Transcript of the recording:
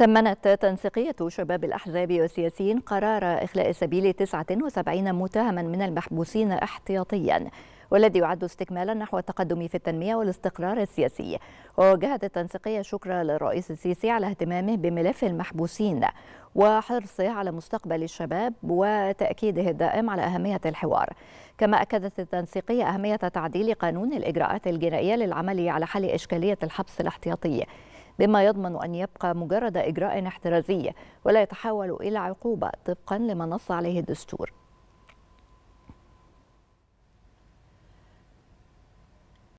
تمنت تنسيقية شباب الأحزاب والسياسيين قرار إخلاء سبيل 79 متهما من المحبوسين احتياطيا والذي يعد استكمالا نحو التقدم في التنمية والاستقرار السياسي ووجهت التنسيقية شكرا للرئيس السيسي على اهتمامه بملف المحبوسين وحرصه على مستقبل الشباب وتأكيده الدائم على أهمية الحوار كما أكدت التنسيقية أهمية تعديل قانون الإجراءات الجنائية للعمل على حل إشكالية الحبس الاحتياطي بما يضمن أن يبقى مجرد إجراء احترازي ولا يتحول إلى عقوبة طبقا لما نص عليه الدستور